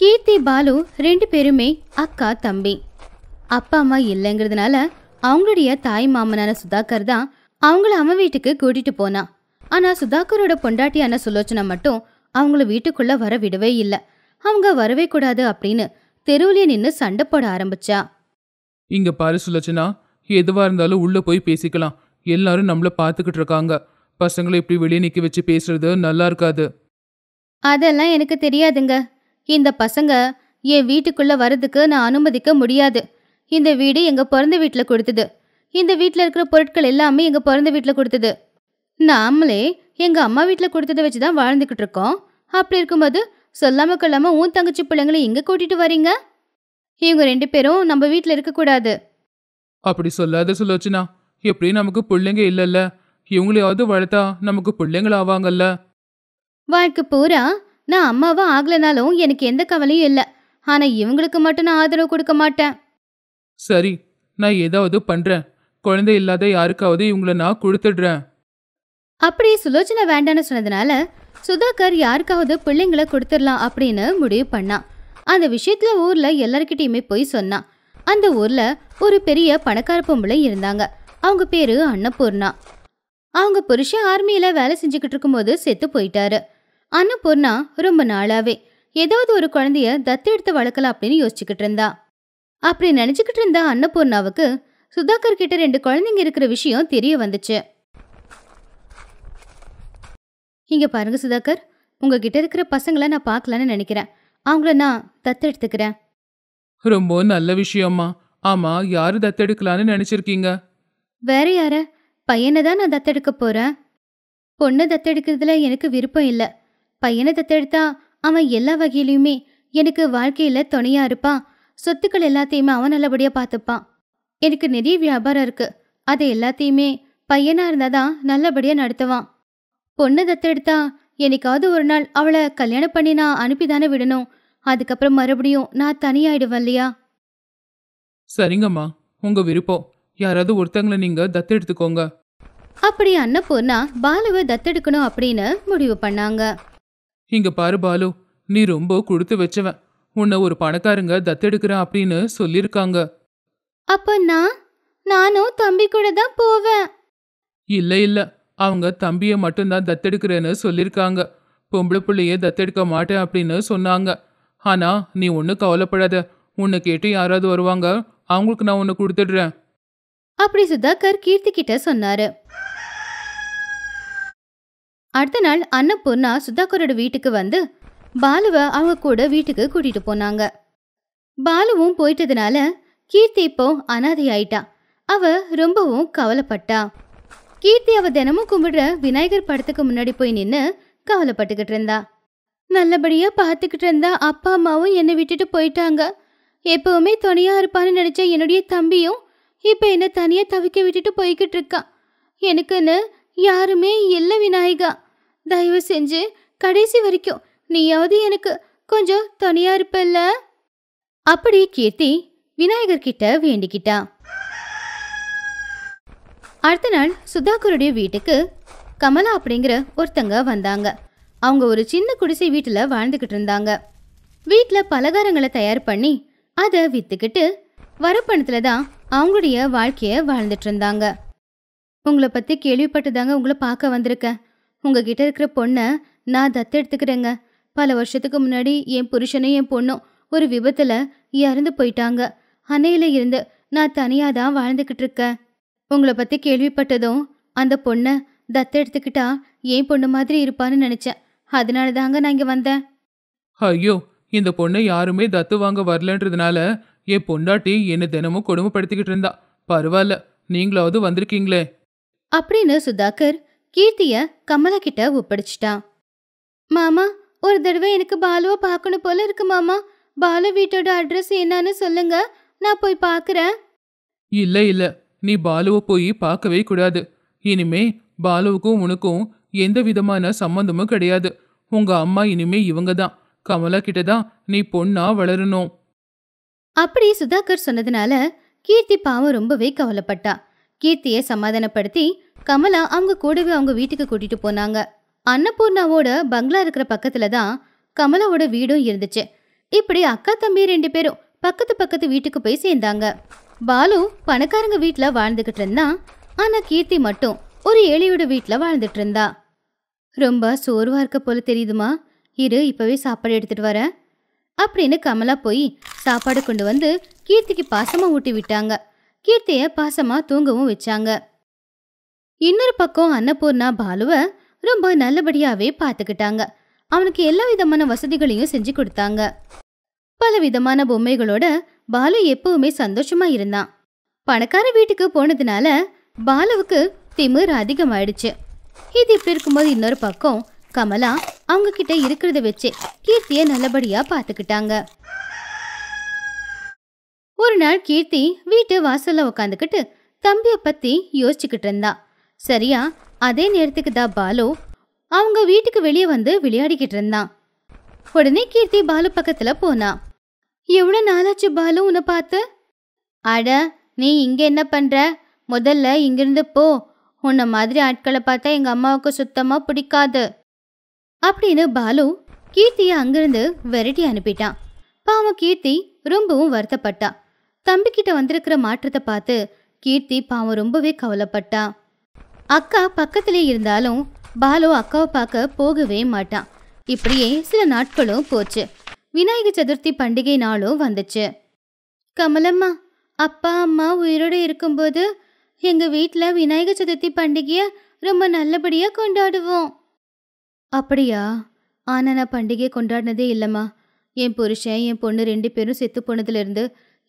கீர்த்தி பாலு ரெண்டு பேருமே அக்கா தம்பி அப்பா அம்மா இல்லைங்கிறதுனால அவங்களுடைய தாய் மாமனான சுதாகர் தான் அவங்கள அம்ம வீட்டுக்கு கூட்டிட்டு போனான் ஆனா சுதாகரோட பொண்டாட்டியான சுலோச்சனா மட்டும் அவங்கள வீட்டுக்குள்ள வர விடவே இல்லை அவங்க வரவே கூடாது அப்படின்னு தெருவுலயே நின்று சண்டை போட ஆரம்பிச்சா இங்க பாரு சுலோச்சனா எதுவா இருந்தாலும் உள்ள போய் பேசிக்கலாம் எல்லாரும் நம்மள பாத்துக்கிட்டு இருக்காங்க பசங்களை இப்படி வெளியே நிக்க வச்சு பேசுறது நல்லா இருக்காது அதெல்லாம் எனக்கு தெரியாதுங்க இந்த பசங்க என் வீட்டுக்குள்ள வர்றதுக்கு நான் அனுமதிக்க முடியாது இந்த வீடு எங்க பிறந்த வீட்டில் கொடுத்தது இந்த வீட்டில் இருக்கிற பொருட்கள் எல்லாமே எங்க பிறந்த வீட்டில் கொடுத்தது நாமளே எங்க அம்மா வீட்டில் கொடுத்ததை வச்சு தான் வாழ்ந்துக்கிட்டு இருக்கோம் அப்படி இருக்கும்போது சொல்லாம கொள்ளாம உன் தங்கச்சி பிள்ளைங்களை எங்க கூட்டிட்டு வரீங்க இவங்க ரெண்டு பேரும் நம்ம வீட்டில் இருக்கக்கூடாது அப்படி சொல்லாத சுலோச்சனா எப்படி நமக்கு பிள்ளைங்க இல்லைல்ல இவங்களையாவது வளர்த்தா நமக்கு பிள்ளைங்களாவாங்கல்ல வாழ்க்கை பூரா நான் அம்மாவாக ஆகலைனாலும் எனக்கு எந்த கவலையும் இல்லை ஆனால் இவங்களுக்கு மட்டும் நான் ஆதரவு கொடுக்க மாட்டேன் சரி நான் ஏதாவது பண்ணுறேன் குழந்தை இல்லாத யாருக்காவது இவங்கள நான் கொடுத்துடுறேன் அப்படி சுலோச்சனை வேண்டான்னு சொன்னதுனால சுதாகர் யாருக்காவது பிள்ளைங்களை கொடுத்துடலாம் அப்படின்னு முடிவு பண்ணான் அந்த விஷயத்துல ஊர்ல எல்லார்கிட்டயுமே போய் சொன்னான் அந்த ஊர்ல ஒரு பெரிய பணக்கார பொம்பளை இருந்தாங்க அவங்க பேரு அன்னபூர்ணா அவங்க புருஷன் ஆர்மியில வேலை செஞ்சுக்கிட்டு இருக்கும்போது செத்து போயிட்டாரு அன்னபூர்ணா ரொம்ப நாளாவே ஏதாவது ஒரு குழந்தைய எடுத்து வளர்க்கலாம் அப்படின்னு யோசிச்சுக்கிட்டு இருந்தா அப்படி நினைச்சுக்கிட்டு இருந்த அன்னபூர்ணாவுக்கு சுதாகர் கிட்ட ரெண்டு குழந்தைங்க இருக்கிற விஷயம் தெரிய வந்துச்சு இங்க பாருங்க சுதாகர் உங்ககிட்ட இருக்கிற பசங்களை நான் பார்க்கலான்னு நினைக்கிறேன் அவங்கள நான் தத்து எடுத்துக்கிறேன் ரொம்ப நல்ல விஷயம்மா ஆமா யாரு தத்தெடுக்கலான்னு நினைச்சிருக்கீங்க வேற யார பையனை தான் நான் தத்தெடுக்க போறேன் பொண்ணை தத்தெடுக்கிறதுல எனக்கு விருப்பம் இல்லை பையனை தத்தெடுத்தா அவன் எல்லா வகையிலையுமே எனக்கு வாழ்க்கையில் துணையாக இருப்பான் சொத்துக்கள் எல்லாத்தையுமே அவன் நல்லபடியாக பார்த்துப்பான் எனக்கு நிறைய வியாபாரம் இருக்குது அதை எல்லாத்தையுமே பையனாக இருந்தால் தான் நல்லபடியாக நடத்துவான் பொண்ணை தத்தெடுத்தா எனக்காவது ஒரு நாள் அவளை கல்யாணம் பண்ணி நான் அனுப்பி தானே விடணும் அதுக்கப்புறம் மறுபடியும் நான் தனியாயிடுவேன் இல்லையா சரிங்கம்மா உங்க விருப்பம் யாராவது ஒருத்தங்களை தத்து தத்தெடுத்துக்கோங்க அப்படி அண்ணப்பூர்னா பாலுவை தத்தெடுக்கணும் அப்படின்னு முடிவு பண்ணாங்க இங்க பாரு பாலு நீ ரொம்ப கொடுத்து வச்சவன் உன்னை ஒரு பணக்காரங்க தத்தெடுக்கிறேன் அப்படின்னு சொல்லியிருக்காங்க அப்ப நான் நானும் தம்பி கூட தான் போவேன் இல்ல இல்ல அவங்க தம்பிய மட்டும்தான் தத்தெடுக்கிறேன்னு சொல்லியிருக்காங்க பொம்பளை பிள்ளைய தத்தெடுக்க மாட்டேன் அப்படின்னு சொன்னாங்க ஆனா நீ ஒன்றும் கவலைப்படாத உன்னை கேட்டு யாராவது வருவாங்க அவங்களுக்கு நான் ஒன்னு கொடுத்துடுறேன் அப்படி சுதாகர் கீர்த்தி கிட்ட சொன்னாரு அடுத்த நாள் அன்னபூர்ணா சுதாகரோட வீட்டுக்கு வந்து பாலுவை அவங்க கூட வீட்டுக்கு கூட்டிட்டு போனாங்க பாலுவும் போயிட்டதுனால கீர்த்தி இப்போ அனாதை ஆயிட்டா அவ ரொம்பவும் கவலைப்பட்டா கீர்த்தி அவ தினமும் கும்பிடுற விநாயகர் படத்துக்கு முன்னாடி போய் நின்று கவலைப்பட்டுக்கிட்டு இருந்தா நல்லபடியா பார்த்துக்கிட்டு இருந்தா அப்பா அம்மாவும் என்னை விட்டுட்டு போயிட்டாங்க எப்பவுமே துணையா இருப்பான்னு நினைச்ச என்னுடைய தம்பியும் இப்போ என்னை தனியாக தவிக்க விட்டுட்டு போய்கிட்டு இருக்கான் எனக்குன்னு யாருமே இல்லை விநாயகா தயவு செஞ்சு கடைசி வரைக்கும் நீயாவது எனக்கு கொஞ்சம் துணையா இருப்பல்ல அப்படி கீர்த்தி விநாயகர் கிட்ட வேண்டிக்கிட்டா அடுத்த நாள் சுதாகருடைய வீட்டுக்கு கமலா அப்படிங்கிற ஒருத்தங்க வந்தாங்க அவங்க ஒரு சின்ன குடிசை வீட்டில் வாழ்ந்துக்கிட்டு இருந்தாங்க வீட்டில் பலகாரங்களை தயார் பண்ணி அதை விற்றுக்கிட்டு வரப்பணத்தில் தான் அவங்களுடைய வாழ்க்கையை வாழ்ந்துட்டு இருந்தாங்க உங்களை பற்றி கேள்விப்பட்டு தாங்க உங்களை பார்க்க வந்திருக்கேன் உங்ககிட்ட இருக்கிற பொண்ணை நான் தத்தெடுத்துக்கிறேங்க பல வருஷத்துக்கு முன்னாடி என் புருஷனும் என் பொண்ணும் ஒரு விபத்தில் இறந்து போயிட்டாங்க அன்னையில் இருந்து நான் தனியாக தான் வாழ்ந்துக்கிட்டு இருக்கேன் உங்களை பற்றி கேள்விப்பட்டதும் அந்த பொண்ணை தத்தெடுத்துக்கிட்டா என் பொண்ணு மாதிரி இருப்பான்னு நினச்சேன் அதனால தாங்க நான் இங்கே வந்தேன் ஐயோ இந்த பொண்ணை யாருமே தத்து வாங்க வரலன்றதுனால என் பொண்டாட்டி என்னை தினமும் கொடுமைப்படுத்திக்கிட்டு இருந்தா பரவாயில்ல நீங்களாவது வந்திருக்கீங்களே அப்படின்னு சுதாகர் கீர்த்திய கமலா கிட்ட ஒப்படைச்சிட்டா மாமா ஒரு தடவை எனக்கு பாலுவை பார்க்கணும் போல இருக்கு மாமா பாலு வீட்டோட அட்ரஸ் என்னன்னு சொல்லுங்க நான் போய் பாக்குறேன் இல்ல இல்ல நீ பாலுவை போய் பார்க்கவே கூடாது இனிமே பாலுவுக்கும் உனக்கும் எந்த விதமான சம்மந்தமும் கிடையாது உங்க அம்மா இனிமே இவங்க தான் கமலா கிட்ட தான் நீ பொண்ணா வளரணும் அப்படி சுதாகர் சொன்னதுனால கீர்த்தி பாவம் ரொம்பவே கவலைப்பட்டா கீர்த்தியை சமாதானப்படுத்தி கமலா அவங்க கூடவே அவங்க வீட்டுக்கு கூட்டிட்டு போனாங்க அன்னபூர்ணாவோட பங்களா இருக்கிற பக்கத்துல தான் கமலாவோட வீடும் இருந்துச்சு இப்படி அக்கா தம்பி ரெண்டு பேரும் பக்கத்து பக்கத்து வீட்டுக்கு போய் சேர்ந்தாங்க பாலு பணக்காரங்க வீட்டில் வாழ்ந்துக்கிட்டு இருந்தான் ஆனால் கீர்த்தி மட்டும் ஒரு ஏழையோட வீட்டில் வாழ்ந்துட்டு இருந்தா ரொம்ப சோர்வாக இருக்க போல தெரியுதுமா இரு இப்போவே சாப்பாடு எடுத்துகிட்டு வரேன் அப்படின்னு கமலா போய் சாப்பாடு கொண்டு வந்து கீர்த்திக்கு பாசமாக ஊட்டி விட்டாங்க கீர்த்தியை பாசமாக தூங்கவும் வச்சாங்க இன்னொரு பக்கம் அன்னபூர்ணா பாலுவை ரொம்ப நல்லபடியாவே பார்த்துக்கிட்டாங்க அவனுக்கு எல்லா விதமான வசதிகளையும் செஞ்சு கொடுத்தாங்க பல விதமான பொம்மைகளோட பாலு எப்பவுமே சந்தோஷமா இருந்தான் பணக்கார வீட்டுக்கு போனதுனால பாலுவுக்கு திமிர் அதிகமாயிடுச்சு இது இப்படி இருக்கும்போது இன்னொரு பக்கம் கமலா அவங்க கிட்ட இருக்கிறத வச்சு கீர்த்திய நல்லபடியா பாத்துக்கிட்டாங்க ஒரு நாள் கீர்த்தி வீட்டு வாசல்ல உக்காந்துக்கிட்டு தம்பிய பத்தி யோசிச்சுக்கிட்டு இருந்தா சரியா அதே நேரத்துக்கு தான் பாலு அவங்க வீட்டுக்கு வெளியே வந்து விளையாடிக்கிட்டு இருந்தான் உடனே கீர்த்தி பாலு பக்கத்துல போனா எவ்வளோ நாளாச்சு பாலு உன்னை பார்த்து அட நீ இங்க என்ன பண்ற முதல்ல இங்கிருந்து போ உன்னை மாதிரி ஆட்களை பார்த்தா எங்க அம்மாவுக்கு சுத்தமா பிடிக்காது அப்படின்னு பாலு கீர்த்தியை அங்கிருந்து விரட்டி அனுப்பிட்டான் பாவம் கீர்த்தி ரொம்பவும் வருத்தப்பட்டா தம்பிக்கிட்ட வந்திருக்கிற மாற்றத்தை பார்த்து கீர்த்தி பாவம் ரொம்பவே கவலைப்பட்டான் அக்கா பக்கத்திலே இருந்தாலும் பாலு அக்காவை பார்க்க போகவே மாட்டான் இப்படியே சில நாட்களும் போச்சு விநாயக சதுர்த்தி பண்டிகை நாளும் வந்துச்சு கமலம்மா அப்பா அம்மா உயிரோடு இருக்கும்போது எங்கள் வீட்டில் விநாயக சதுர்த்தி பண்டிகையை ரொம்ப நல்லபடியாக கொண்டாடுவோம் அப்படியா ஆனால் நான் பண்டிகையை கொண்டாடினதே இல்லைம்மா என் புருஷன் என் பொண்ணு ரெண்டு பேரும் செத்து போனதுலேருந்து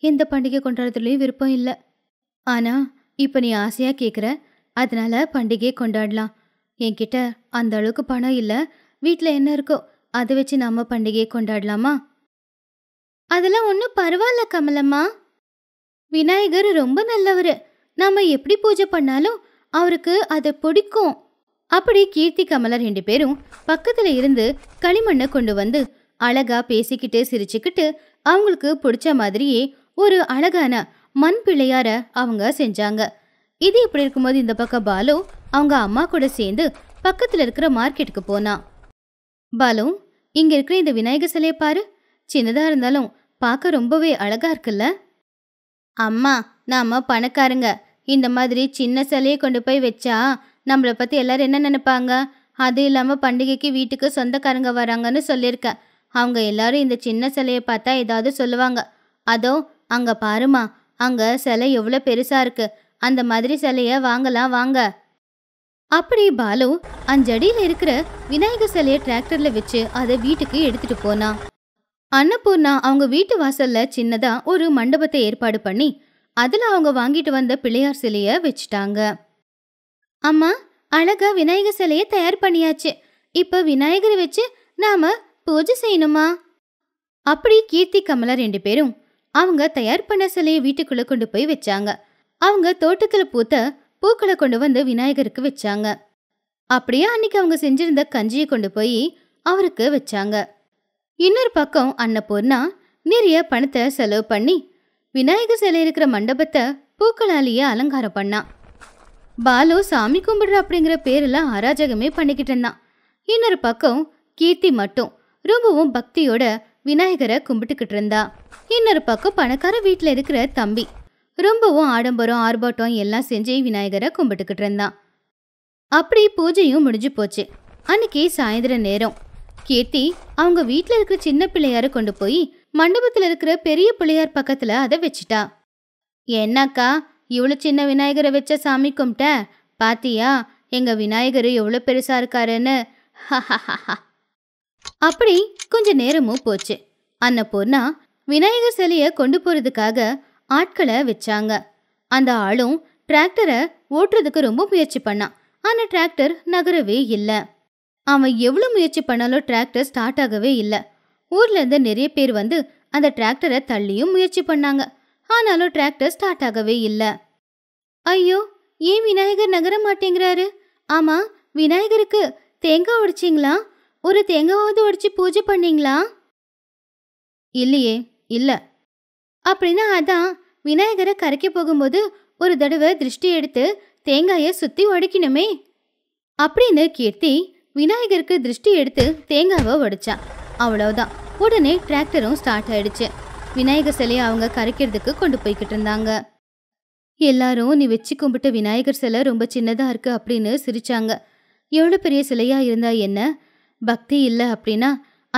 எந்த பண்டிகை கொண்டாடுறதுலேயும் விருப்பம் இல்லை ஆனால் இப்போ நீ ஆசையாக கேட்குற அதனால பண்டிகையை கொண்டாடலாம் என்கிட்ட அந்த அளவுக்கு பணம் இல்லை வீட்டில் என்ன இருக்கோ அதை வச்சு நாம பண்டிகையை கொண்டாடலாமா அதெல்லாம் ஒன்றும் பரவாயில்ல கமலம்மா விநாயகர் ரொம்ப நல்லவர் நாம எப்படி பூஜை பண்ணாலும் அவருக்கு அது பிடிக்கும் அப்படி கீர்த்தி கமலா ரெண்டு பேரும் பக்கத்துல இருந்து களிமண்ணை கொண்டு வந்து அழகா பேசிக்கிட்டு சிரிச்சுக்கிட்டு அவங்களுக்கு பிடிச்ச மாதிரியே ஒரு அழகான மண் பிள்ளையார அவங்க செஞ்சாங்க இது இப்படி இருக்கும்போது இந்த பக்கம் பாலு அவங்க அம்மா கூட சேர்ந்து பக்கத்தில் இருக்கிற மார்க்கெட்டுக்கு போனான் பாலு இங்க இருக்கிற இந்த விநாயகர் சிலையை பாரு சின்னதா இருந்தாலும் பார்க்க ரொம்பவே அழகா இருக்குல்ல அம்மா நாம பணக்காரங்க இந்த மாதிரி சின்ன சிலையை கொண்டு போய் வச்சா நம்மளை பத்தி எல்லாரும் என்ன நினைப்பாங்க அது இல்லாம பண்டிகைக்கு வீட்டுக்கு சொந்தக்காரங்க வராங்கன்னு சொல்லியிருக்கேன் அவங்க எல்லாரும் இந்த சின்ன சிலையை பார்த்தா ஏதாவது சொல்லுவாங்க அதோ அங்க பாருமா அங்க சிலை எவ்வளோ பெருசா இருக்கு அந்த மாதிரி சிலைய வாங்கலாம் வாங்க அப்படி பாலு அஞ்சடியில் இருக்கிற விநாயகர் சிலைய டிராக்டர்ல வச்சு அதை வீட்டுக்கு எடுத்துட்டு போனான் அன்னபூர்ணா அவங்க வீட்டு வாசல்ல சின்னதா ஒரு மண்டபத்தை ஏற்பாடு பண்ணி அதுல அவங்க வாங்கிட்டு வந்த பிள்ளையார் சிலைய வச்சுட்டாங்க அம்மா அழகா விநாயகர் சிலைய தயார் பண்ணியாச்சு இப்ப விநாயகரை வச்சு நாம பூஜை செய்யணுமா அப்படி கீர்த்தி கமலா ரெண்டு பேரும் அவங்க தயார் பண்ண சிலையை வீட்டுக்குள்ள கொண்டு போய் வச்சாங்க அவங்க தோட்டத்தில் பூத்த பூக்களை கொண்டு வந்து விநாயகருக்கு வச்சாங்க அப்படியே அன்னைக்கு அவங்க செஞ்சிருந்த கஞ்சியை கொண்டு போய் அவருக்கு வச்சாங்க இன்னொரு பக்கம் அன்ன அன்னபூர்ணா நிறைய பணத்தை செலவு பண்ணி விநாயகர் சிலை இருக்கிற மண்டபத்தை பூக்களாலேயே அலங்காரம் பண்ணான் பாலு சாமி கும்பிடுற அப்படிங்கிற பேரெல்லாம் அராஜகமே பண்ணிக்கிட்டு இருந்தான் இன்னொரு பக்கம் கீர்த்தி மட்டும் ரொம்பவும் பக்தியோட விநாயகரை கும்பிட்டுக்கிட்டு இருந்தா இன்னொரு பக்கம் பணக்கார வீட்டில் இருக்கிற தம்பி ரொம்பவும் ஆடம்பரம் ஆர்ப்பாட்டம் எல்லாம் செஞ்சு விநாயகரை கும்பிட்டுக்கிட்டு இருந்தான் அப்படி பூஜையும் முடிஞ்சு போச்சு அன்னைக்கு சாயந்தர நேரம் கீர்த்தி அவங்க வீட்டில் இருக்கிற சின்ன பிள்ளையார கொண்டு போய் மண்டபத்தில் இருக்கிற பெரிய பிள்ளையார் பக்கத்தில் அதை வச்சுட்டா என்னக்கா இவ்வளோ சின்ன விநாயகரை வச்ச சாமி கும்பிட்ட பாத்தியா எங்க விநாயகர் எவ்வளோ பெருசா இருக்காருன்னு அப்படி கொஞ்ச நேரமும் போச்சு அன்ன பொண்ணா விநாயகர் சிலையை கொண்டு போறதுக்காக ஆட்களை வச்சாங்க அந்த ஆளும் டிராக்டரை ஓட்டுறதுக்கு ரொம்ப முயற்சி பண்ணான் ஆனால் டிராக்டர் நகரவே இல்லை அவன் எவ்வளோ முயற்சி பண்ணாலும் டிராக்டர் ஸ்டார்ட் ஆகவே இல்லை ஊர்லேருந்து நிறைய பேர் வந்து அந்த டிராக்டரை தள்ளியும் முயற்சி பண்ணாங்க ஆனாலும் டிராக்டர் ஸ்டார்ட் ஆகவே இல்லை ஐயோ ஏன் விநாயகர் நகர மாட்டேங்கிறாரு ஆமாம் விநாயகருக்கு தேங்காய் உடைச்சிங்களா ஒரு தேங்காவது உடைச்சி பூஜை பண்ணீங்களா இல்லையே இல்லை அப்படின்னா அதான் விநாயகரை கரைக்க போகும்போது ஒரு தடவை திருஷ்டி எடுத்து தேங்காயை சுற்றி உடைக்கணுமே அப்படின்னு கீர்த்தி விநாயகருக்கு திருஷ்டி எடுத்து தேங்காவை உடைச்சான் அவ்வளோதான் உடனே டிராக்டரும் ஸ்டார்ட் ஆயிடுச்சு விநாயகர் சிலையை அவங்க கரைக்கிறதுக்கு கொண்டு போய்கிட்டு இருந்தாங்க எல்லாரும் நீ வச்சு கும்பிட்ட விநாயகர் சிலை ரொம்ப சின்னதாக இருக்குது அப்படின்னு சிரிச்சாங்க எவ்வளோ பெரிய சிலையாக இருந்தா என்ன பக்தி இல்லை அப்படின்னா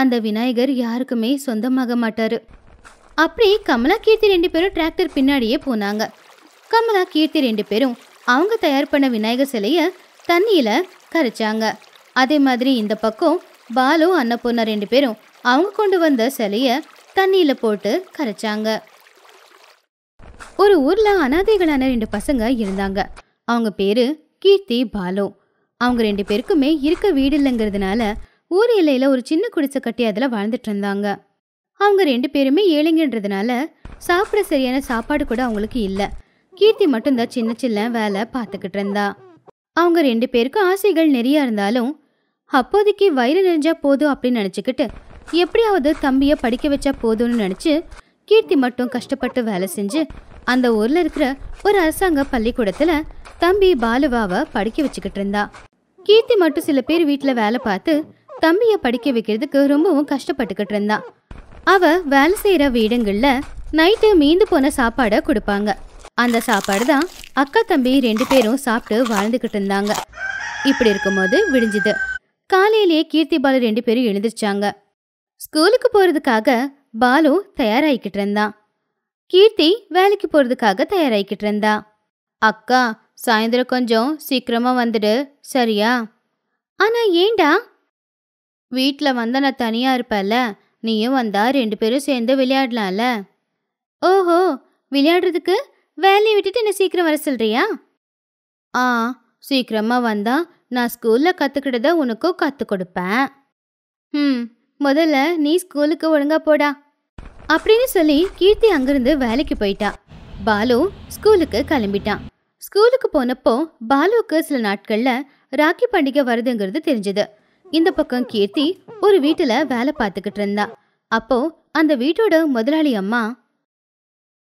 அந்த விநாயகர் யாருக்குமே சொந்தமாக மாட்டார் அப்படி கமலா கீர்த்தி ரெண்டு பேரும் டிராக்டர் பின்னாடியே போனாங்க கமலா கீர்த்தி ரெண்டு பேரும் அவங்க தயார் பண்ண விநாயகர் சிலையை தண்ணியில் கரைச்சாங்க அதே மாதிரி இந்த பக்கம் பாலு அன்னபூர்ணா ரெண்டு பேரும் அவங்க கொண்டு வந்த சிலையை தண்ணியில் போட்டு கரைச்சாங்க ஒரு ஊரில் அனாதைகளான ரெண்டு பசங்க இருந்தாங்க அவங்க பேர் கீர்த்தி பாலு அவங்க ரெண்டு பேருக்குமே இருக்க வீடு இல்லைங்கிறதுனால ஊர் எல்லையில் ஒரு சின்ன குடிசை கட்டி அதில் வாழ்ந்துட்டு இருந்தாங்க அவங்க ரெண்டு பேருமே ஏழைங்கன்றதுனால சாப்பிட சரியான சாப்பாடு கூட அவங்களுக்கு இல்லை கீர்த்தி மட்டும்தான் சின்ன சின்ன வேலை பார்த்துக்கிட்டு இருந்தா அவங்க ரெண்டு பேருக்கும் ஆசைகள் நிறைய இருந்தாலும் அப்போதைக்கு வயிறு நிறைஞ்சா போதும் அப்படின்னு நினச்சிக்கிட்டு எப்படியாவது தம்பியை படிக்க வச்சா போதும்னு நினச்சி கீர்த்தி மட்டும் கஷ்டப்பட்டு வேலை செஞ்சு அந்த ஊரில் இருக்கிற ஒரு அரசாங்க பள்ளிக்கூடத்தில் தம்பி பாலுவாவை படிக்க வச்சுக்கிட்டு இருந்தா கீர்த்தி மட்டும் சில பேர் வீட்டில் வேலை பார்த்து தம்பியை படிக்க வைக்கிறதுக்கு ரொம்பவும் கஷ்டப்பட்டுக்கிட்டு இருந்தா அவ வேலை செய்யற வீடுங்கள்ல நைட்டு மீந்து போன சாப்பாடை கொடுப்பாங்க அந்த சாப்பாடு தான் அக்கா தம்பி ரெண்டு பேரும் சாப்பிட்டு வாழ்ந்துக்கிட்டு இருந்தாங்க இப்படி இருக்கும்போது விடிஞ்சுது காலையிலேயே கீர்த்தி பாலு ரெண்டு பேரும் எழுந்திருச்சாங்க ஸ்கூலுக்கு போகிறதுக்காக பாலு தயாராகிக்கிட்டு இருந்தான் கீர்த்தி வேலைக்கு போகிறதுக்காக தயாராகிக்கிட்டு இருந்தா அக்கா சாயந்தரம் கொஞ்சம் சீக்கிரமாக வந்துடு சரியா ஆனால் ஏண்டா வீட்டில் வந்தால் நான் தனியாக இருப்பேன்ல நீயும் வந்தா ரெண்டு பேரும் சேர்ந்து விளையாடலாம்ல ஓஹோ விளையாடுறதுக்கு வேலையை விட்டுட்டு என்ன சீக்கிரம் வர சொல்றியா ஆ சீக்கிரமாக வந்தா நான் ஸ்கூலில் கத்துக்கிட்டத உனக்கும் கற்றுக் கொடுப்பேன் ம் முதல்ல நீ ஸ்கூலுக்கு ஒழுங்கா போடா அப்படின்னு சொல்லி கீர்த்தி அங்கிருந்து வேலைக்கு போயிட்டா பாலு ஸ்கூலுக்கு கிளம்பிட்டான் ஸ்கூலுக்கு போனப்போ பாலுவுக்கு சில நாட்களில் ராக்கி பண்டிகை வருதுங்கிறது தெரிஞ்சது இந்த பக்கம் கீர்த்தி ஒரு வீட்டுல வேலை பார்த்துக்கிட்டு இருந்தா அப்போ அந்த வீட்டோட முதலாளி அம்மா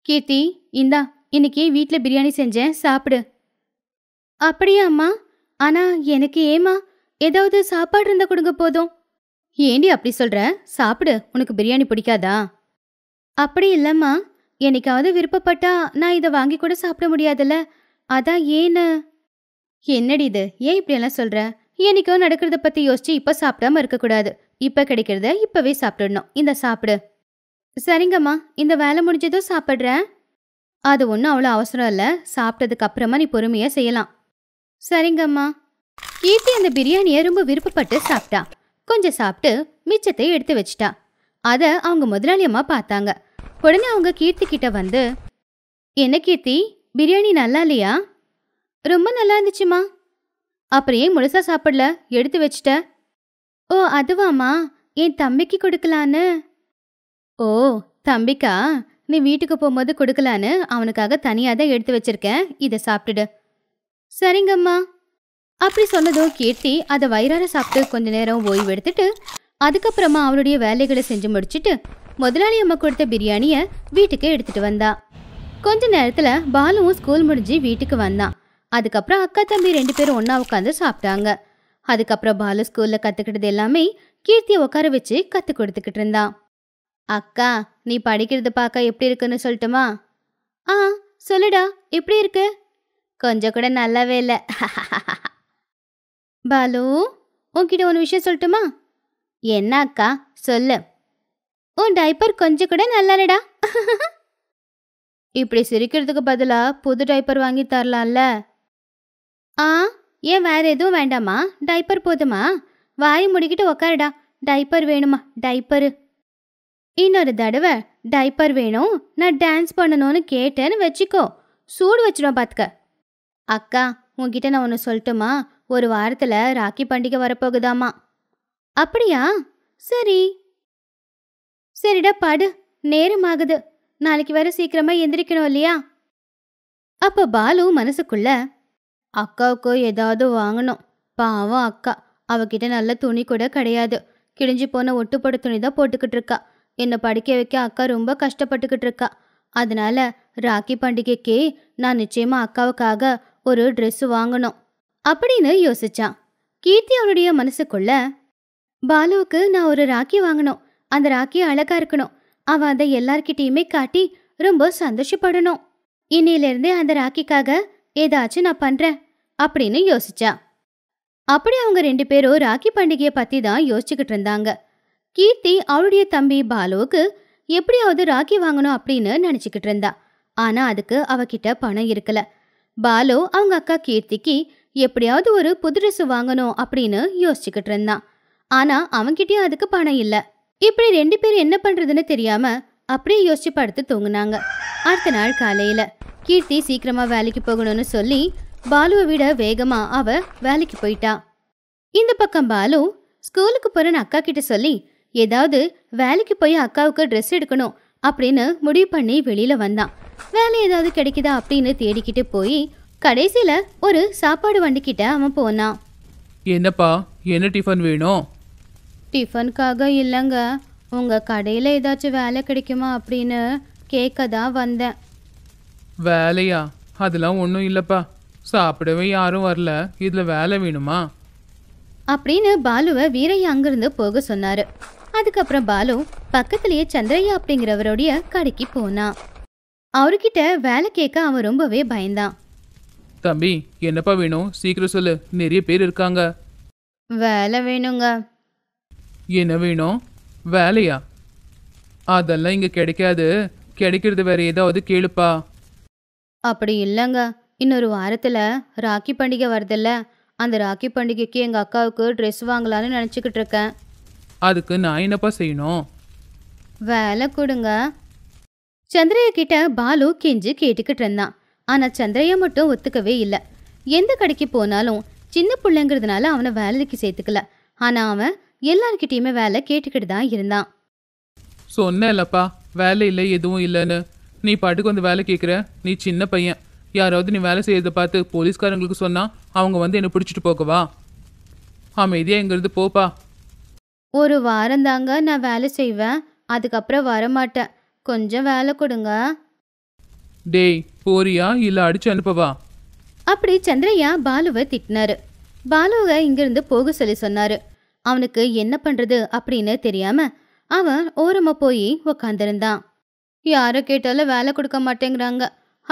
கீர்த்தி இந்தா இன்னைக்கு வீட்ல பிரியாணி செஞ்சேன் சாப்பிடு அப்படியா அம்மா ஆனா எனக்கு ஏமா ஏதாவது சாப்பாடு இருந்தா கொடுங்க போதும் ஏண்டி அப்படி சொல்ற சாப்பிடு உனக்கு பிரியாணி பிடிக்காதா அப்படி இல்லம்மா என்னைக்காவது விருப்பப்பட்டா நான் இதை வாங்கி கூட சாப்பிட முடியாதுல்ல அதான் ஏன்னு என்னடி இது ஏன் இப்படியெல்லாம் சொல்ற இன்னைக்கும் நடக்கிறத பற்றி யோசிச்சு இப்போ சாப்பிடாம இருக்கக்கூடாது இப்போ கிடைக்கிறத இப்போவே சாப்பிட்டுடணும் இந்த சாப்பிடு சரிங்கம்மா இந்த வேலை முடிஞ்சதும் சாப்பிட்றேன் அது ஒன்றும் அவ்வளோ அவசரம் இல்லை சாப்பிட்டதுக்கு அப்புறமா நீ பொறுமையாக செய்யலாம் சரிங்கம்மா கீர்த்தி அந்த பிரியாணியை ரொம்ப விருப்பப்பட்டு சாப்பிட்டா கொஞ்சம் சாப்பிட்டு மிச்சத்தை எடுத்து வச்சிட்டா அதை அவங்க முதலாளியம்மா பார்த்தாங்க உடனே அவங்க கீர்த்தி கிட்ட வந்து என்ன கீர்த்தி பிரியாணி நல்லா இல்லையா ரொம்ப நல்லா இருந்துச்சுமா அப்புறம் ஏன் முழுசா சாப்பிடல எடுத்து வச்சிட்ட ஓ அதுவாமா என் தம்பிக்கு கொடுக்கலான்னு ஓ தம்பிக்கா நீ வீட்டுக்கு போகும்போது கொடுக்கலான்னு அவனுக்காக தனியாக தான் எடுத்து வச்சிருக்கேன் இதை சாப்பிட்டுடு சரிங்கம்மா அப்படி சொன்னதும் கீர்த்தி அதை வயிறார சாப்பிட்டு கொஞ்ச நேரம் ஓய்வு எடுத்துட்டு அதுக்கப்புறமா அவளுடைய வேலைகளை செஞ்சு முடிச்சுட்டு முதலாளி அம்மா கொடுத்த பிரியாணியை வீட்டுக்கு எடுத்துட்டு வந்தா கொஞ்ச நேரத்தில் பாலுவும் ஸ்கூல் முடிஞ்சு வீட்டுக்கு வந்தான் அதுக்கப்புறம் அக்கா தம்பி ரெண்டு பேரும் ஒன்றா உட்காந்து சாப்பிட்டாங்க அதுக்கப்புறம் பாலு ஸ்கூலில் கற்றுக்கிட்டது எல்லாமே கீர்த்தியை உட்கார வச்சு கற்றுக் கொடுத்துக்கிட்டு இருந்தான் அக்கா நீ படிக்கிறது பார்க்க எப்படி இருக்குன்னு சொல்லட்டுமா ஆ சொல்லுடா எப்படி இருக்கு கொஞ்சம் கூட நல்லாவே இல்லை பாலு உன்கிட்ட ஒன்று விஷயம் சொல்லட்டுமா என்ன அக்கா சொல்லு உன் டைப்பர் கொஞ்சம் கூட நல்லாலடா இப்படி சிரிக்கிறதுக்கு பதிலாக புது டைப்பர் வாங்கி தரலாம்ல ஆ ஏன் வேற எதுவும் வேண்டாமா டைப்பர் போதுமா வாய் முடிக்கிட்டு உக்காருடா டைப்பர் வேணுமா டைப்பரு இன்னொரு தடவை டைப்பர் வேணும் நான் டான்ஸ் பண்ணணும்னு கேட்டேன்னு வச்சுக்கோ சூடு வச்சிடும் பார்த்துக்க அக்கா உங்ககிட்ட நான் ஒன்று சொல்லட்டுமா ஒரு வாரத்தில் ராக்கி பண்டிகை வரப்போகுதாமா அப்படியா சரி சரிடா பாடு நேரமாகுது நாளைக்கு வர சீக்கிரமாக எந்திரிக்கணும் இல்லையா அப்போ பாலு மனசுக்குள்ள அக்காவுக்கு ஏதாவது வாங்கணும் பாவம் அக்கா அவகிட்ட நல்ல துணி கூட கிடையாது கிழிஞ்சு போன ஒட்டுப்பட துணி தான் போட்டுக்கிட்டு இருக்கா என்னை படிக்க வைக்க அக்கா ரொம்ப கஷ்டப்பட்டுக்கிட்டு இருக்கா அதனால ராக்கி பண்டிகைக்கு நான் நிச்சயமா அக்காவுக்காக ஒரு ட்ரெஸ் வாங்கணும் அப்படின்னு யோசிச்சான் கீர்த்தி அவனுடைய மனசுக்குள்ள பாலுவுக்கு நான் ஒரு ராக்கி வாங்கணும் அந்த ராக்கி அழகா இருக்கணும் அவ அதை எல்லார்கிட்டயுமே காட்டி ரொம்ப சந்தோஷப்படணும் இன்னிலிருந்து அந்த ராக்கிக்காக ஏதாச்சும் நான் பண்ணுறேன் அப்படின்னு யோசிச்சா அப்படி அவங்க ரெண்டு பேரும் ராக்கி பண்டிகையை பற்றி தான் யோசிச்சுக்கிட்டு இருந்தாங்க கீர்த்தி அவளுடைய தம்பி பாலுவுக்கு எப்படியாவது ராக்கி வாங்கணும் அப்படின்னு நினச்சிக்கிட்டு இருந்தா ஆனால் அதுக்கு அவகிட்ட பணம் இருக்கல பாலு அவங்க அக்கா கீர்த்திக்கு எப்படியாவது ஒரு புது ட்ரெஸ் வாங்கணும் அப்படின்னு யோசிச்சுக்கிட்டு இருந்தான் ஆனால் அவன்கிட்டயும் அதுக்கு பணம் இல்லை இப்படி ரெண்டு பேரும் என்ன பண்ணுறதுன்னு தெரியாமல் அப்படியே யோசிச்சு படுத்து தூங்கினாங்க அடுத்த நாள் காலையில் கீர்த்தி சீக்கிரமாக வேலைக்கு போகணும்னு சொல்லி பாலுவை விட வேகமாக அவ வேலைக்கு போயிட்டா இந்த பக்கம் பாலு ஸ்கூலுக்கு போகிறேன்னு அக்கா கிட்ட சொல்லி ஏதாவது வேலைக்கு போய் அக்காவுக்கு ட்ரெஸ் எடுக்கணும் அப்படின்னு முடிவு பண்ணி வெளியில் வந்தான் வேலை ஏதாவது கிடைக்குதா அப்படின்னு தேடிக்கிட்டு போய் கடைசியில் ஒரு சாப்பாடு வண்டிக்கிட்ட அவன் போனான் என்னப்பா என்ன டிஃபன் வேணும் டிஃபனுக்காக இல்லைங்க உங்கள் கடையில் ஏதாச்சும் வேலை கிடைக்குமா அப்படின்னு கேட்க தான் வந்தேன் வேலையா அதெல்லாம் ஒன்றும் இல்லைப்பா சாப்பிடவே யாரும் வரல இதில் வேலை வேணுமா அப்படின்னு பாலுவை வீரையா அங்கிருந்து போக சொன்னாரு அதுக்கப்புறம் பாலு பக்கத்திலேயே சந்திரையா அப்படிங்கிறவருடைய கடைக்கு போனான் அவர்கிட்ட வேலை கேட்க அவன் ரொம்பவே பயந்தான் தம்பி என்னப்பா வேணும் சீக்கிரம் சொல்லு நிறைய பேர் இருக்காங்க வேலை வேணுங்க என்ன வேணும் வேலையா அதெல்லாம் இங்கே கிடைக்காது கிடைக்கிறது வேற ஏதாவது கேளுப்பா அப்படி இல்லைங்க இன்னொரு வாரத்தில் ராக்கி பண்டிகை வருதில்ல அந்த ராக்கி பண்டிகைக்கு எங்கள் அக்காவுக்கு ட்ரெஸ் வாங்கலான்னு நினைச்சுக்கிட்டு இருக்கேன் அதுக்கு நான் என்னப்பா செய்யணும் வேலை கொடுங்க சந்திரையா கிட்ட பாலு கெஞ்சு கேட்டுக்கிட்டு இருந்தான் ஆனால் சந்திரையா மட்டும் ஒத்துக்கவே இல்லை எந்த கடைக்கு போனாலும் சின்ன பிள்ளைங்கிறதுனால அவனை வேலைக்கு சேர்த்துக்கல ஆனால் அவன் எல்லார்கிட்டயுமே வேலை கேட்டுக்கிட்டு தான் இருந்தான் சொன்னேன்லப்பா வேலை இல்லை எதுவும் இல்லைன்னு நீ பாட்டுக்கு வந்து வேலை கேட்குற நீ சின்ன பையன் யாராவது நீ வேலை செய்யறதை பார்த்து போலீஸ்காரங்களுக்கு சொன்னால் அவங்க வந்து என்னை பிடிச்சிட்டு போகவா அமைதியாக எங்கிறது போப்பா ஒரு வாரம் தாங்க நான் வேலை செய்வேன் அதுக்கப்புறம் வரமாட்டேன் கொஞ்சம் வேலை கொடுங்க டேய் போறியா இல்லை அடிச்சு அனுப்பவா அப்படி சந்திரையா பாலுவை திட்டினாரு பாலுவை இங்கிருந்து போக சொல்லி சொன்னாரு அவனுக்கு என்ன பண்றது அப்படின்னு தெரியாம அவன் ஓரமா போய் உக்காந்துருந்தான் யாரை கேட்டாலும் வேலை கொடுக்க மாட்டேங்கிறாங்க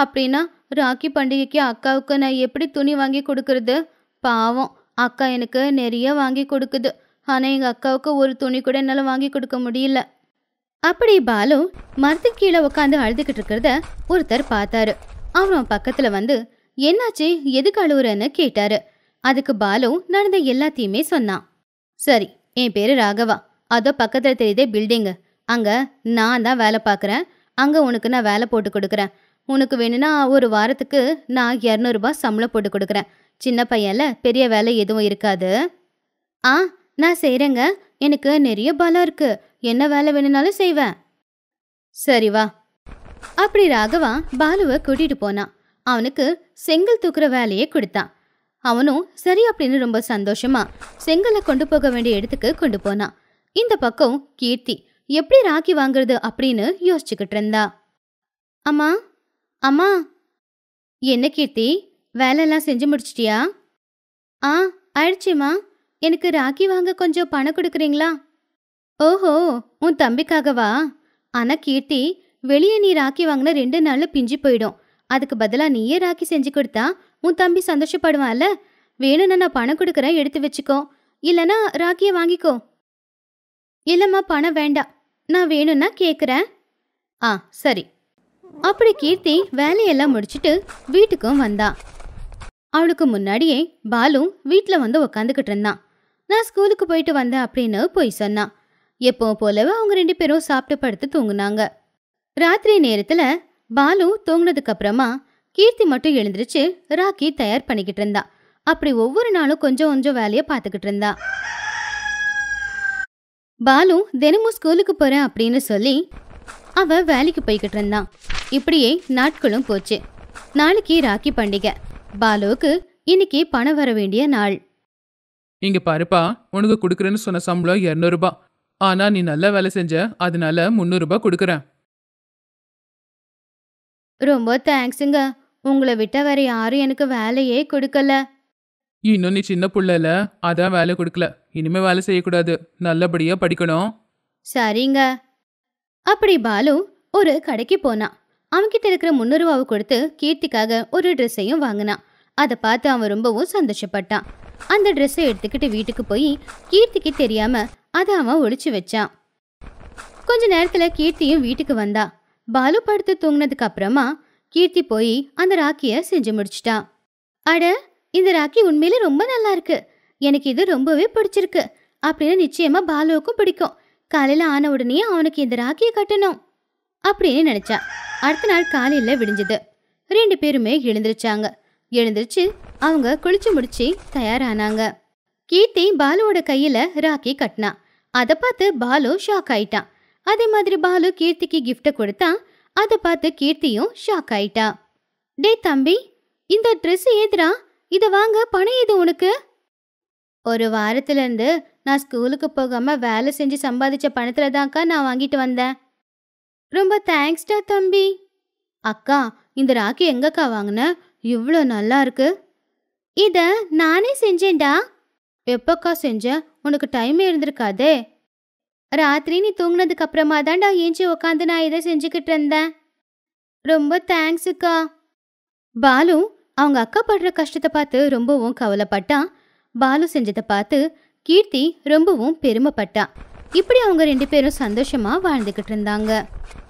அப்படின்னா ராக்கி பண்டிகைக்கு அக்காவுக்கு நான் எப்படி துணி வாங்கி கொடுக்கறது பாவம் அக்கா எனக்கு நிறைய வாங்கி கொடுக்குது ஆனால் எங்கள் அக்காவுக்கு ஒரு துணி கூட என்னால் வாங்கி கொடுக்க முடியல அப்படி பாலு மரத்து கீழே உட்காந்து அழுதுகிட்டு இருக்கிறத ஒருத்தர் பார்த்தாரு அவன் பக்கத்தில் வந்து என்னாச்சு எதுக்கு அழுகுறன்னு கேட்டாரு அதுக்கு பாலு நடந்த எல்லாத்தையுமே சொன்னான் சரி என் பேர் ராகவா அதோ பக்கத்தில் தெரியுதே பில்டிங்கு அங்கே நான் தான் வேலை பார்க்குறேன் அங்கே உனக்கு நான் வேலை போட்டு கொடுக்குறேன் உனக்கு வேணும்னா ஒரு வாரத்துக்கு நான் இரநூறுபா சம்பளம் போட்டு கொடுக்குறேன் சின்ன பையன்ல பெரிய வேலை எதுவும் இருக்காது ஆ நான் செய்கிறேங்க எனக்கு நிறைய பலம் இருக்கு என்ன வேலை வேணும்னாலும் செய்வேன் சரி வா அப்படி ராகவா பாலுவை கூட்டிட்டு போனான் அவனுக்கு செங்கல் தூக்குற வேலையே கொடுத்தான் அவனும் சரி அப்படின்னு ரொம்ப சந்தோஷமா செங்கலை கொண்டு போக வேண்டிய இடத்துக்கு கொண்டு போனான் இந்த பக்கம் கீர்த்தி எப்படி ராக்கி வாங்குறது அப்படின்னு யோசிச்சுக்கிட்டு இருந்தா அம்மா அம்மா என்ன கீர்த்தி வேலையெல்லாம் செஞ்சு முடிச்சிட்டியா ஆ ஆயிடுச்சுமா எனக்கு ராக்கி வாங்க கொஞ்சம் பணம் கொடுக்குறீங்களா ஓஹோ உன் தம்பிக்காகவா ஆனால் கீர்த்தி வெளியே நீ ராக்கி வாங்கின ரெண்டு நாளில் பிஞ்சு போயிடும் அதுக்கு பதிலாக நீயே ராக்கி செஞ்சு கொடுத்தா உன் தம்பி சந்தோஷப்படுவான்ல வேணும்னா நான் பணம் கொடுக்குறேன் எடுத்து வச்சுக்கோ இல்லனா ராக்கியை வாங்கிக்கோ இல்லைம்மா பணம் வேண்டாம் நான் வேணும்னா கேட்குறேன் ஆ சரி அப்படி கீர்த்தி வேலையெல்லாம் முடிச்சுட்டு வீட்டுக்கும் வந்தான் அவளுக்கு முன்னாடியே பாலு வீட்டில் வந்து உக்காந்துக்கிட்டு இருந்தான் நான் ஸ்கூலுக்கு போயிட்டு வந்தேன் அப்படின்னு போய் சொன்னான் எப்போ போலவே அவங்க ரெண்டு பேரும் சாப்பிட்டு படுத்து தூங்குனாங்க ராத்திரி நேரத்தில் பாலு தூங்கினதுக்கு அப்புறமா கீர்த்தி மட்டும் எழுந்திருச்சு ராக்கி தயார் பண்ணிக்கிட்டு இருந்தா அப்படி ஒவ்வொரு நாளும் கொஞ்சம் கொஞ்சம் வேலையை பார்த்துக்கிட்டு இருந்தா பாலு தினமும் ஸ்கூலுக்கு போறேன் அப்படின்னு சொல்லி அவ வேலைக்கு போய்கிட்டு இருந்தான் இப்படியே நாட்களும் போச்சு நாளைக்கு ராக்கி பண்டிகை பாலுவுக்கு இன்னைக்கு பணம் வர வேண்டிய நாள் இங்க பாருப்பா உனக்கு கொடுக்குறேன்னு சொன்ன சம்பளம் இரநூறுபா ஆனா நீ நல்ல வேலை செஞ்ச அதனால முந்நூறுபா கொடுக்குறேன் ரொம்ப தேங்க்ஸுங்க உங்களை விட்ட வேற யாரும் எனக்கு வேலையே கொடுக்கல இன்னும் நீ சின்ன புள்ளல அதான் வேலை கொடுக்கல இனிமே வேலை செய்யக்கூடாது நல்லபடியா படிக்கணும் சரிங்க அப்படி பாலு ஒரு கடைக்கு போனான் அவன்கிட்ட இருக்கிற ரூபாவை கொடுத்து கீர்த்திக்காக ஒரு ட்ரெஸ்ஸையும் வாங்கினான் அதை பார்த்து அவன் ரொம்பவும் சந்தோஷப்பட்டான் அந்த ட்ரெஸ்ஸை எடுத்துக்கிட்டு வீட்டுக்கு போய் கீர்த்திக்கு தெரியாம அதை அவன் ஒழிச்சு வச்சான் கொஞ்ச நேரத்துல கீர்த்தியும் வீட்டுக்கு வந்தா பாலு படுத்து தூங்கினதுக்கு அப்புறமா கீர்த்தி போய் அந்த ராக்கிய செஞ்சு முடிச்சிட்டான் அட இந்த ராக்கி உண்மையில ரொம்ப நல்லா இருக்கு எனக்கு இது ரொம்பவே பிடிச்சிருக்கு அப்படின்னு நிச்சயமா பாலுவுக்கும் பிடிக்கும் காலையில ஆன உடனே அவனுக்கு இந்த ராக்கியை கட்டணும் அப்படின்னு நினைச்சான் அடுத்த நாள் காலையில விடிஞ்சது ரெண்டு பேருமே எழுந்திருச்சாங்க எழுந்திருச்சு அவங்க குளிச்சு முடிச்சு தயாரானாங்க கீர்த்தி பாலுவோட கையில ராக்கி கட்டினான் அதை பார்த்து பாலு ஷாக் ஆயிட்டான் அதே மாதிரி பாலு கீர்த்திக்கு கிஃப்ட கொடுத்தான் அதை பார்த்து கீர்த்தியும் ஷாக் ஆயிட்டா டே தம்பி இந்த ட்ரெஸ் ஏதுரா இதை வாங்க பணம் எது உனக்கு ஒரு வாரத்துலேருந்து நான் ஸ்கூலுக்கு போகாமல் வேலை செஞ்சு சம்பாதிச்ச பணத்தில் தான்க்கா நான் வாங்கிட்டு வந்தேன் ரொம்ப தேங்க்ஸ்டா தம்பி அக்கா இந்த ராக்கி எங்கக்கா வாங்கின இவ்வளோ நல்லா இருக்கு இதை நானே செஞ்சேன்டா எப்பக்கா செஞ்சேன் உனக்கு டைம் இருந்திருக்காதே ராத்திரி நீ தூங்கினதுக்கு அப்புறமா தான்டா ஏஞ்சி உக்காந்து நான் இதை செஞ்சுக்கிட்டு இருந்தேன் ரொம்ப தேங்க்ஸுக்கா பாலு அவங்க அக்கா படுற கஷ்டத்தை பார்த்து ரொம்பவும் கவலைப்பட்டான் பாலு செஞ்சதை பார்த்து கீர்த்தி ரொம்பவும் பெருமைப்பட்டா இப்படி அவங்க ரெண்டு பேரும் சந்தோஷமாக வாழ்ந்துக்கிட்டு இருந்தாங்க